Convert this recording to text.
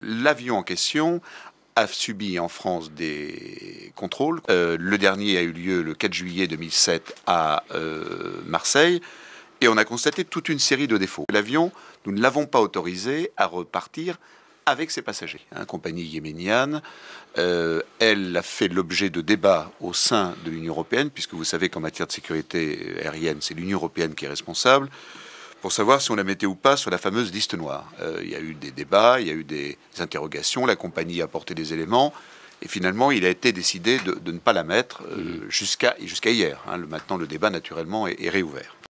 L'avion en question a subi en France des contrôles. Euh, le dernier a eu lieu le 4 juillet 2007 à euh, Marseille et on a constaté toute une série de défauts. L'avion, nous ne l'avons pas autorisé à repartir avec ses passagers. Une hein, compagnie yéménienne, euh, elle a fait l'objet de débats au sein de l'Union européenne, puisque vous savez qu'en matière de sécurité aérienne, c'est l'Union européenne qui est responsable pour savoir si on la mettait ou pas sur la fameuse liste noire. Euh, il y a eu des débats, il y a eu des interrogations, la compagnie a apporté des éléments, et finalement, il a été décidé de, ne pas la mettre euh, mmh. jusqu'à hier. Hein. maintenant, le débat, naturellement, est réouvert.